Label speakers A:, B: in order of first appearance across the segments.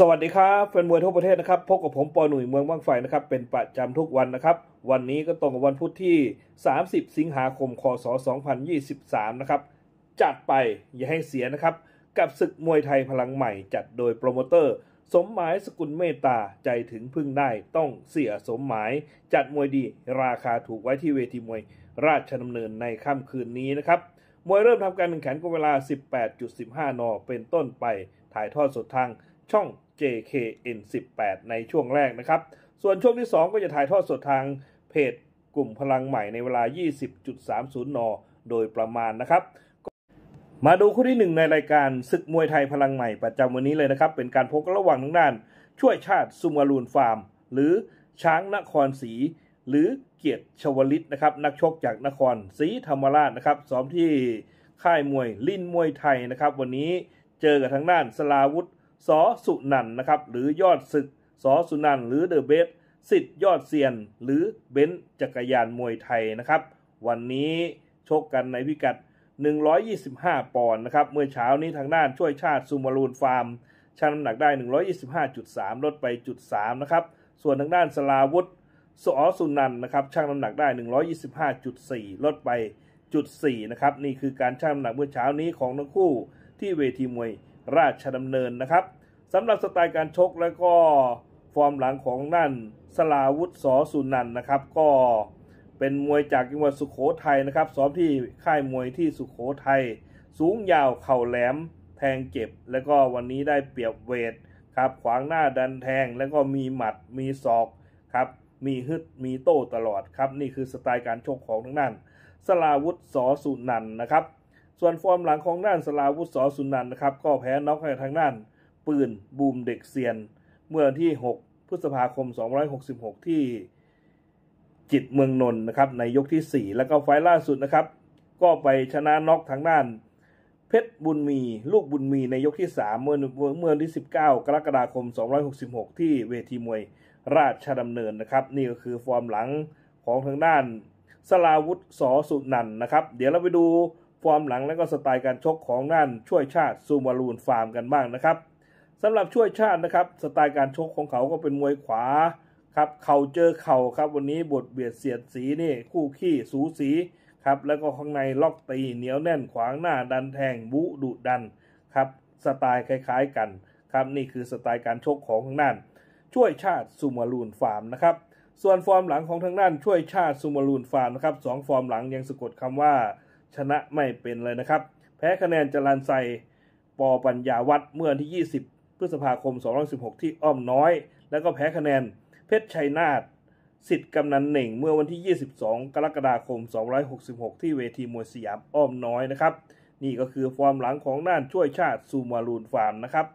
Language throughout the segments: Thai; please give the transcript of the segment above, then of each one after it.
A: สวัสดีครับแฟนมวยทั่วประเทศนะครับพบกับผมปอหนุ่ยเมืองว่างไฟนะครับเป็นประจำทุกวันนะครับ วันนี้ก็ตรงกับวันพุธที่ 30 สิงหาคม คศ 2023 นะครับ จัดไปอย่าให้เสียนะครับ กับศึกมวยไทยพลังใหม่ จัดโดยโปรโมเตอร์ สมหมายสกุลเมตตา ใจถึงพึ่งได้ต้องเสียสมหมาย จัดมวยดีราคาถูกไว้ที่เวทีมวยราชดำเนินในค่ำคืนนี้นะครับมวยเริ่มทำการแข่งขันก็เวลา 18.15 น เป็นต้นไปถ่ายทอดสดทางช่อง JKN18 ในช่วงแรกนะครับ ส่วนช่วงที่ 2 ก็จะถ่ายทอดสดทางเพจกลุ่มพลังใหม่ในเวลา 20.30 น โดยประมาณนะครับ มาดูคู่ที่ 1 ในรายการ ศึกมวยไทยพลังใหม่ประจำวันนี้เลยนะครับ เป็นการพบกัระหว่างทางด้าน ช่วยชาติซุมารูนฟาร์ม หรือช้างนครศรีหรือเกียรติชวลิตนะครับนักชกจากนครศรีธรรมราชนะครับซ้อมที่ค่ายมวยลินมวยไทยนะครับวันนี้เจอกับทางด้านสลาวุธสอสุนันนะครับหรือยอดศึกสอสุนันหรือเดอะเบสสิทธิ์ยอดเซียนหรือเบนจักรยานมวยไทยนะครับ วันนี้ชกกันในพิกัด 125 ปอนด์นะครับเมื่อเช้านี้ทางด้านช่วยชาติซูมารูนฟาร์มชั่งน้ำหนักได้ 125.3 ลดไปจุด3นะครับส่วนทางด้านสลาวุิสอสุนันนะครับชั่งน้ำหนักได้ 125.4 ลดไปจุด4นะครับนี่คือการชั่งน้ำหนักเมื่อเช้านี้ของทั้งคู่ที่เวทีมวยราชดำเนินนะครับสำหรับสไตล์การชกแล้วก็ฟอร์มหลังของนั่นสลาวุฒสอสุนันนะครับ ก็เป็นมวยจากจังหวัดสุขโขทัยนะครับซ้อมที่ ค่ายมวยที่สุขโขทัยสูงยาวเข่าแหลมแทงเจ็บ แล้วก็วันนี้ได้เปรียบเวทครับ ขวางหน้าดันแทงแล้วก็มีหมัดมีศอกครับ มีฮึดมีโต้ตลอดครับ นี่คือสไตล์การชกของทั้งนั้น สลาวุฒสอสุนันนะครับส่วนฟอร์มหลังของด้านสลาวุิสอสุนันนะครับ ก็แพ้น็อกให้ทางด้าน ปืน บูมเด็กเซียน เมื่อที่ 6 พฤษภาคม 266 ที่ จิตเมืองนนท์นะครับในยกที่ 4 แล้วก็ไฟล่าสุดนะครับ ก็ไปชนะน็อกทางด้าน เพชรบุญมีลูกบุญมีในยกที่ 3 เมื่อเมื่อที่ 19 กรกฎาคม 266 ที่เวทีมวยราชดำเนินนะครับ นี่ก็คือฟอร์มหลังของทางด้านสลาวุิสอสุนันนะครับ เดี๋ยวเราไปดูฟอร์มหลังและก็สไตล์การชกของนั่นช่วยชาติซูมารูนฟาร์มกันบ้างนะครับสำหรับช่วยชาตินะครับ สไตล์การชกของเขาก็เป็นมวยขวาครับเข่าเจอเข่าครับ วันนี้บทเบียดเสียดสีนี่คู่ขี้สูสีครับแล้วก็ข้างในล็อกตีเหนียวแน่นขวางหน้าดันแทงบุดุดันครับสไตล์คล้าย ๆกันครับนี่คือสไตล์การชกของทางด้านช่วยชาติซูมารูนฟาร์มนะครับส่วนฟอร์มหลังของทางด้านช่วยชาติซูมารูนฟาร์มนะครับสองฟอร์มหลังยังสะกดคำว่าชนะไม่เป็นเลยนะครับ แพ้คะแนนจรันไซปอปัญญาวัฒเมื่อวันที่ 20 พฤษภาคม2016 ที่อ้อมน้อย แล้วก็แพ้คะแนนเพชรชัยนาทสิทธิ์กำนันเหน่ง เมื่อวันที่ 22 กรกฎาคม 266 ที่เวทีมวยสยามอ้อมน้อยนะครับ นี่ก็คือ ฟอร์มหลังของน่านช่วยชาติซูมารูนฟาร์มนะครับ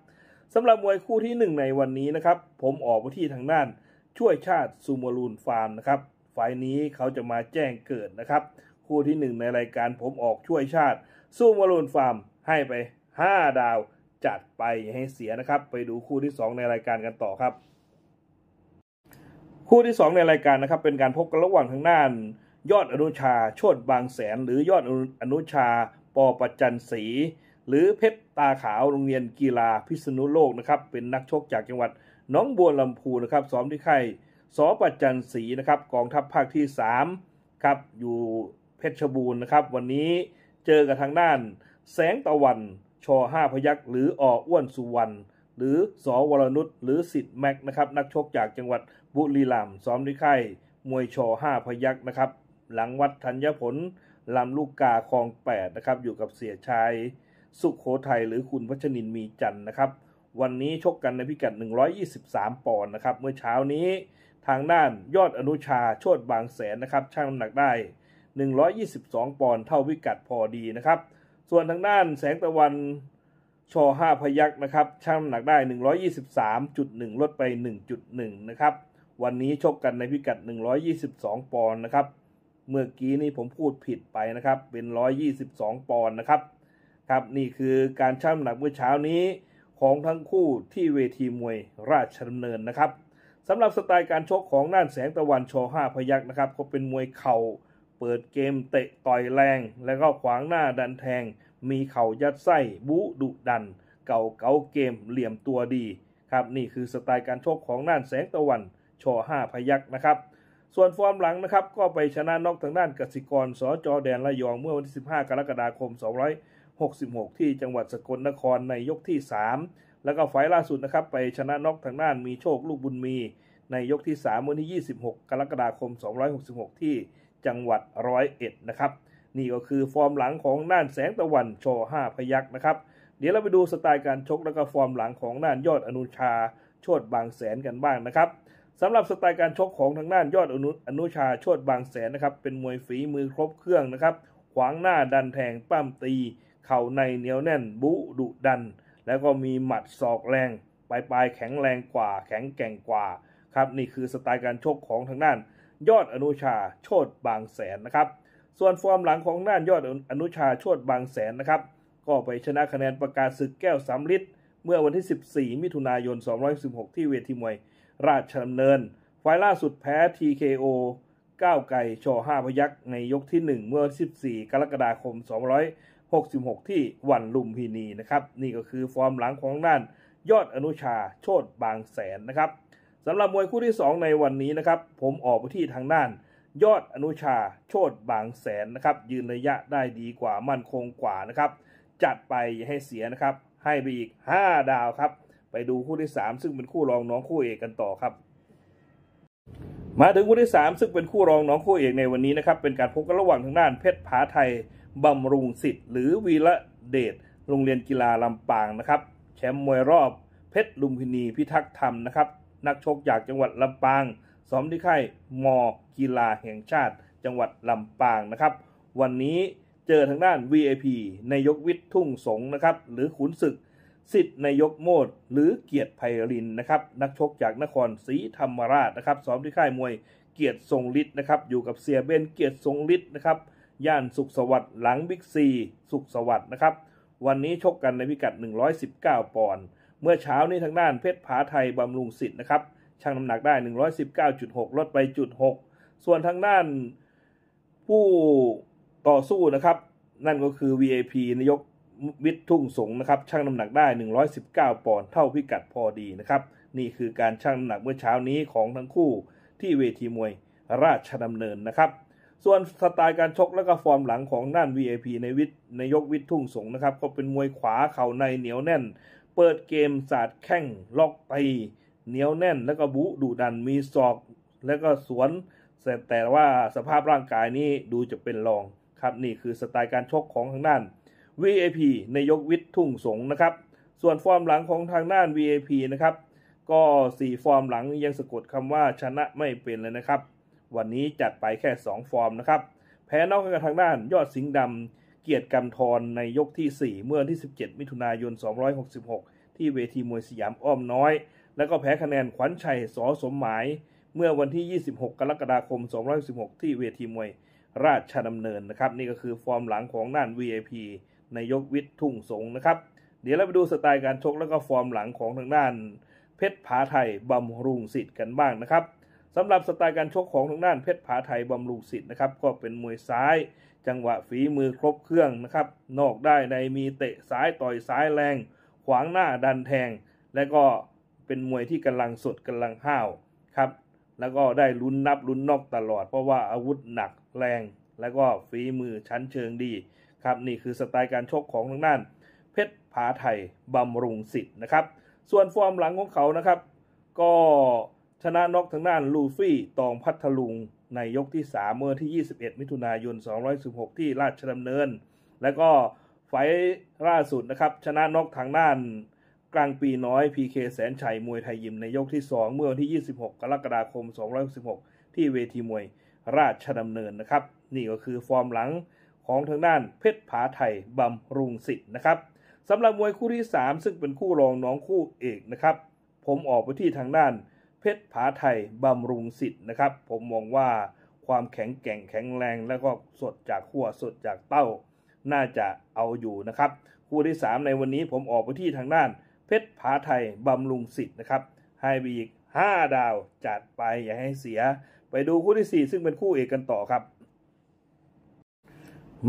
A: สำหรับมวยคู่ที่ 1 ในวันนี้นะครับ ผมออกไปที่ทางน่านช่วยชาติซูมารูนฟาร์มนะครับฝ่ายนี้เขาจะมาแจ้งเกิดนะครับคู่ที่หนึ่งในรายการผมออกช่วยชาติสู้มารูนฟาร์มให้ไป 5 ดาวจัดไป ให้เสียนะครับ ไปดูคู่ที่ 2 ในรายการกันต่อครับ คู่ที่ 2 ในรายการนะครับ เป็นการพบกันระหว่างทางด้านยอดอนุชาโชดบางแสน หรือยอดอนุชาปอประจันศรีหรือเพชรตาขาวโรงเรียนกีฬาพิษณุโลกนะครับเป็นนักชกจากจังหวัดน้องบัวลำพูนะครับซ้อมที่ค่ายสอประจันศรีนะครับกองทัพภาคที่3ครับอยู่เพชรบูรณ์นะครับวันนี้เจอกับทางด้าน แสงตะวันชอห้าพยักหรือออ้วนสุวรรณหรือสอวรนุชหรือสิทธิ์แม็กนะครับนักชกจากจังหวัดบุรีรัมย์ซ้อมด้วยค่ายมวยชอห้าพยักนะครับหลังวัดธัญผลลำลูกกาคลองแปดนะครับอยู่กับเสียชาย สุขโขทัยหรือคุณพัชนินมีจันนะครับวันนี้ชกกันในพิกัด 123ปอนด์นะครับเมื่อเช้านี้ทางด้านยอดอนุชาโชดบางแสนนะครับช่างน้ำหนักได้122 ปอนด์เท่าพิกัดพอดีนะครับ ส่วนทางด้านแสงตะวัน ช 5 พยักนะครับช่างน้หนักได้ 123.1 ลดไป 1.1 นะครับ วันนี้ ชกกันในพิกัด 122 ปอนด์นะครับเมื่อกี้นี่ผมพูดผิดไปนะครับเป็น 122 ปอนด์นะครับครับ นี่คือการช่างหนัก เมื่อเช้านี้ของทั้งคู่ที่เวทีมวยราชดำเนินนะครับสำหรับสไตล์ การ ชก ของน่านแสงตะวัน ช5พยักนะครับก็เป็นมวยเข่าเปิดเกมเตะต่อยแรงแล้วก็ขวางหน้าดันแทง มีเข่ายัดไส้บุดุดัน เก่าเก่าเกมเหลี่ยมตัวดี ครับ นี่คือสไตล์การชกของน่านแสงตะวันชอห้าพยักนะครับ ส่วนฟอร์มหลังนะครับก็ไปชนะนอกทางด้านกสิกรสจอแดนระยองเมื่อวันที่ 15 กรกฎาคม 266 ที่จังหวัดสกลนครในยกที่ 3 แล้วก็ไฟล่าสุดนะครับไปชนะนอกทางด้านมีโชคลูกบุญมี ในยกที่3วันที่ 26 กรกฎาคม 266 ที่จังหวัดร้อยเอ็ดนะครับนี่ก็คือฟอร์มหลังของน่านแสงตะวันชห้าพยักนะครับ เดี๋ยวเราไปดูสไตล์การชก แล้วก็ฟอร์มหลังของน่านยอดอนุชาโชดบางแสนกันบ้างนะครับสำหรับสไตล์การชกของทางด้านยอดอนุอนุชาโชดบางแสนนะครับเป็นมวยฝีมือครบเครื่องนะครับขวางหน้าดันแทงปั้มตี เข่าในเหนียวแน่นบุดุดัน แล้วก็มีหมัดศอกแรง ปลายปลายแข็งแรงกว่า แข็งแกร่งกว่าครับนี่คือสไตล์การชกของทางด้านยอดอนุชาโชดบางแสนนะครับ ส่วนฟอร์มหลังของน่านยอดอนุชาโชดบางแสนนะครับ ก็ไปชนะคะแนนประกาศศึกแก้วสามลิตร เมื่อวันที่ 14 มิถุนายน 216 ที่เวทีมวย ราชดำเนิน ไฟล่าสุดแพ้ TKO ก้าวไกลช่อ5พยักในยกที่ 1 เมื่อ 14 กรกฎาคม 266 ที่วันลุมพินีนะครับนี่ก็คือฟอร์มหลังของน่าน ยอดอนุชาโชดบางแสนนะครับสำหรับมวยคู่ที่ 2 ในวันนี้นะครับ ผมออกไปที่ทางด้าน ยอดอนุชาโชดบางแสนนะครับยืนระยะได้ดีกว่ามั่นคงกว่านะครับ จัดไปอย่าให้เสียนะครับ ให้ไปอีก 5 ดาวครับไปดูคู่ที่3ซึ่งเป็นคู่รองน้องคู่เอกกันต่อครับมาถึงคู่ที่3ซึ่งเป็นคู่รองน้องคู่เอกในวันนี้นะครับเป็นการพบกันระหว่างทางด้าน เพชรผาไทยบำรุงสิทธิ์หรือวีระเดชโรงเรียนกีฬาลำปางนะครับแชมป์มวยรอบเพชรลุมพินีพิทักษ์ธรรมนะครับนักชกจากจังหวัดลำปาง ซ้อมที่ค่ายมอกีฬาแห่งชาติ จังหวัดลำปางนะครับ วันนี้เจอทางด้าน v i p นายกวิทย์ทุ่งสงนะครับหรือขุนศึกสิทธิ์นายกโมดหรือเกียรติไพรินนะครับนักชกจากนครศรีธรรมราชนะครับซ้อมที่ค่ายมวยเกียรติทรงฤทธิ์นะครับอยู่กับเสียเบนเกียรติทรงฤทธิ์นะครับย่านสุขสวัสดิ์หลังบิ๊กซี สุขสวัสดิ์นะครับ วันนี้ชกกันในพิกัด 119ปอนด์เมื่อเช้านี้ทางด้านเพชรผาไทย บำรุงสิทธิ์นะครับช่างน้ำหนักได้ 119.6ลดไปจุด6ส่วนทางด้านผู้ต่อสู้นะครับ นั่นก็คือ VAP นายกวิทย์ทุ่งสงนะครับช่างน้ำหนักได้ 119ปอนด์เท่าพิกัดพอดีนะครับนี่คือการช่างน้ำหนักเมื่อเช้านี้ของทั้งคู่ที่เวทีมวยราชดำเนินนะครับ ส่วนสไตล์การชกและก็ฟอร์มหลังของด้าน VAP ในวิทย์นายกวิทย์ทุ่งสงนะครับก็เป็นมวยขวาเข่าในเหนียวแน่นเปิดเกมสาดแข้งล็อกตีเหนียวแน่นแล้วก็บุดุดันมีศอกแล้วก็สวนแต่ว่าสภาพร่างกายนี้ดูจะเป็นรอง ครับ นี่คือสไตล์การชกของทางด้าน VAP ในยกวิทย์ทุ่งสงนะครับ ส่วนฟอร์มหลังของทางด้าน VAP นะครับ ก็ 4 ฟอร์มหลังยังสะกดคำว่าชนะไม่เป็นเลยนะครับ วันนี้จัดไปแค่ 2 ฟอร์มนะครับแพ้นอกกับทางด้านยอดสิงห์ดำเกียรติกำธรในยกที่ 4 เมื่อวันที่ 17 มิถุนายน 266 ที่เวทีมวยสยามอ้อมน้อย แล้วก็แพ้คะแนนขวัญชัยสอสมหมาย เมื่อวันที่ 26 กรกฎาคม266ที่เวทีมวยราชดำเนินนะครับ นี่ก็คือฟอร์มหลังของน่าน VIP ในยกวิทย์ทุ่งสงนะครับเดี๋ยวเราไปดูสไตล์การชกแล้วก็ฟอร์มหลังของทางด้าน เพชรผาไทยบำรุงสิทธิ์กันบ้างนะครับสำหรับสไตล์การชกของทางด้านเพชรผาไทยบำรุงสิทธิ์นะครับก็เป็นมวยซ้ายจังหวะฝีมือครบเครื่องนะครับนอกได้ในมีเตะซ้ายต่อยซ้ายแรง ขวางหน้าดันแทง และก็เป็นมวยที่กำลังสดกำลังห้าวครับ แล้วก็ได้ลุ้นนับลุ้นนอกตลอด เพราะว่าอาวุธหนักแรง และก็ฝีมือชั้นเชิงดีครับนี่คือสไตล์การชกของทางด้าน เพชรผาไทย บำรุงสิทธิ์นะครับ ส่วนฟอร์มหลังของเขานะครับ ก็ชนะนอกทางด้านลูฟี่ตองพัทลุงในยกที่ 3 เมื่อที่21 มิถุนายน216ที่ราชดำเนิน และก็ไฟล่าสุดนะครับชนะนกทางด้านกลางปีน้อย PK แสนชัยมวยไทยยิมในยกที่ 2 เมื่อวันที่ 26 กรกฎาคม2 1 6ที่เวทีมวยราชดำเนินนะครับนี่ก็คือฟอร์มหลังของทางด้านเพชรผาไทย บำรุงสิทธิ์นะครับสำหรับมวยคู่ที่ 3 ซึ่งเป็นคู่รองน้องคู่เอกนะครับผมออกไปที่ทางด้านเพชรผาไทยบำรุงสิทธิ์นะครับ ผมมองว่าความแข็งแกร่งแข็งแรงแล้วก็สดจากขั้วสดจากเต้า น่าจะเอาอยู่นะครับ คู่ที่ 3 ในวันนี้ผมออกไปที่ทางด้าน เพชรผาไทยบำรุงสิทธิ์นะครับให้บีก5ดาวจัดไปอย่าให้เสีย ไปดูคู่ที่4ซึ่งเป็นคู่เอกกันต่อครับ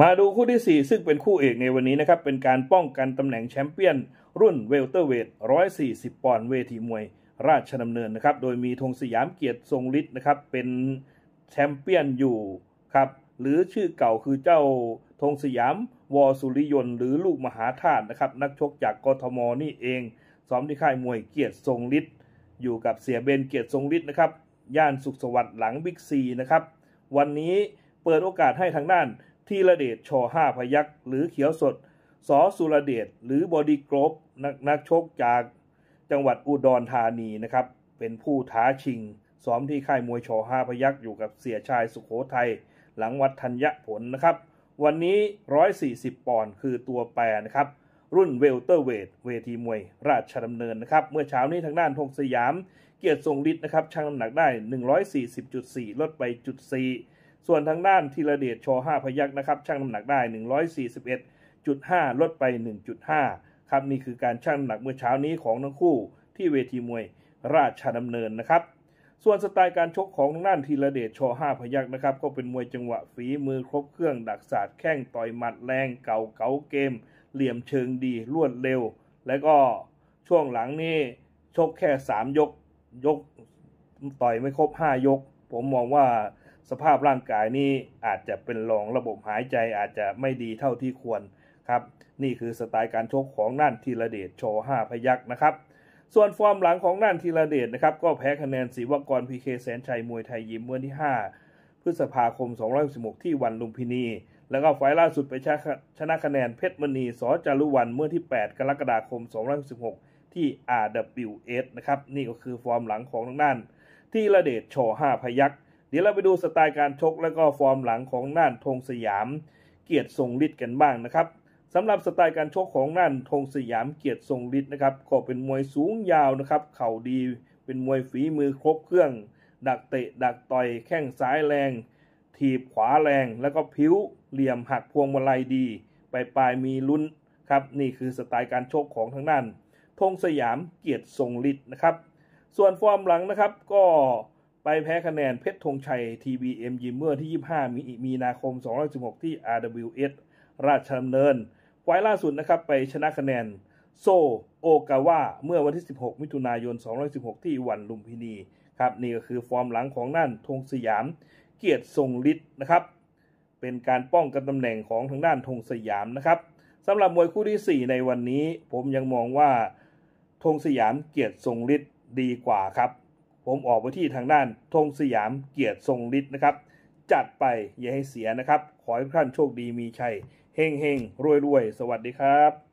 A: มาดูคู่ที่4ซึ่งเป็นคู่เอกในวันนี้นะครับเป็นการป้องกันตำแหน่งแชมเปี้ยน รุ่นเวลเตอร์เวท 140 ปอนด์เวทีมวยราชดำเนินนะครับ โดยมีธงสยามเกียรติทรงฤทธิ์นะครับเป็นแชมเปี้ยนอยู่ครับหรือชื่อเก่าคือเจ้าธงสยาม วอสุริยนต์หรือลูกมหาธาตุนะครับนักชกจากกทมนี่เองซ้อมที่ค่ายมวยเกียรติทรงฤทธิ์อยู่กับเสียเบนเกียรติทรงฤทธิ์นะครับย่านสุขสวัสดิ์หลังบิ๊กซีนะครับ วันนี้เปิดโอกาสให้ทางด้านทีระเดชชอห้าพยักหรือเขียวสดสอสุรเดชหรือบอดีกรบนักชกจากจังหวัดอุดรธานีนะครับ เป็นผู้ท้าชิงซ้อมที่ค่ายมวยชอห้าพยักอยู่กับเสียชายสุขโขทัยหลังวัดธัญญผลนะครับ วันนี้ 140ปอนด์คือตัวแปรนะครับ รุ่นเวลเตอร์เวท เวทีมวยราชดำเนินนะครับ เมื่อเช้านี้ทางด้านพงสยาม เกียรติทรงฤทธิ์นะครับชั่งน้ำหนักได้ 140.4 ลดไปจุด4ส่วนทางด้านธีระเดชชอห้าพยักนะครับชั่งน้ำหนักได้ 141.5 ลดไป 1.5ครับนี่คือการชั่งหนักเมื่อเช้านี้ของทั้งคู่ที่เวทีมวยราชดำเนินนะครับ ส่วนสไตล์การชกของทางด้านธีระเดชชห้าพยักนะครับ ก็เป็นมวยจังหวะฝีมือครบเครื่องดักศาสตร์แข้งต่อยหมัดแรงเก่าเก๋าเกม เหลี่ยมเชิงดีรวดเร็ว และก็ช่วงหลังนี่ชกแค่ 3 ยกยกต่อยไม่ครบ 5 ยก ผมมองว่าสภาพร่างกายนี้อาจจะเป็นรองระบบหายใจอาจจะไม่ดีเท่าที่ควรนครับนี่คือสไตล์การชกของนั่นทีระเดชชห้าพยักนะครับ ส่วนฟอร์มหลังของนั่นทีระเดชนะครับ ก็แพ้คะแนนศิวกรพีเคแสนชัย มวยไทยยิมเมื่อที่ 5พฤษภาคม216ที่วันลุมพินี แล้วก็ไฟล่าสุดไปชนะคะแนนเพชรมณีสจารุวันเมื่อที่ 8 กรกฎาคม216ที่ RWS นะครับ นี่ก็คือฟอร์มหลังของนั่นทีระเดชชห้าพยักเดี๋ยวเราไปดูสไตล์การชก และก็ฟอร์มหลังของน่านธงสยามเกียรติทรงฤทธิ์กันบ้างนะครับสำหรับสไตล์การชกของนั่นธงสยามเกียรติทรงฤทธิ์นะครับก็เป็นมวยสูงยาวนะครับเข่าดีเป็นมวยฝีมือครบเครื่อง ดักเตะดักต่อยแข้งซ้ายแรงถีบขวาแรง แล้วก็ผิวเหลี่ยมหักพวงมาลัยดีปลายปลายมีลุ้นครับนี่คือสไตล์การชกของทางนั่นธงสยามเกียรติทรงฤทธิ์นะครับส่วนฟอร์มหลังนะครับ ก็ไปแพ้คะแนนเพชรธงชัย TBM ยิมเมื่อที่ 25 มีมีนาคม216ที่ RWS ราชดำเนินไฟล์ล่าสุดนะครับไปชนะคะแนน โซโอกาวะเมื่อวันที่ 16 มิถุนายน216ที่วันลุมพินีครับนี่ก็คือฟอร์มหลังของนั่นธงสยาม เกียรติทรงฤทธิ์นะครับ เป็นการป้องกันตำแหน่งของทางด้านธงสยามนะครับสำหรับมวยคู่ที่ 4 ในวันนี้ผมยังมองว่าธงสยามเกียรติทรงฤทธิ์ดีกว่าครับ ผมออกไปที่ทางด้านธงสยาม เกียรติทรงฤทธิ์นะครับจัดไปอย่าให้เสียนะครับขอให้ทุกท่านโชคดีมีชัยเฮงเฮงรวยรวยสวัสดีครับ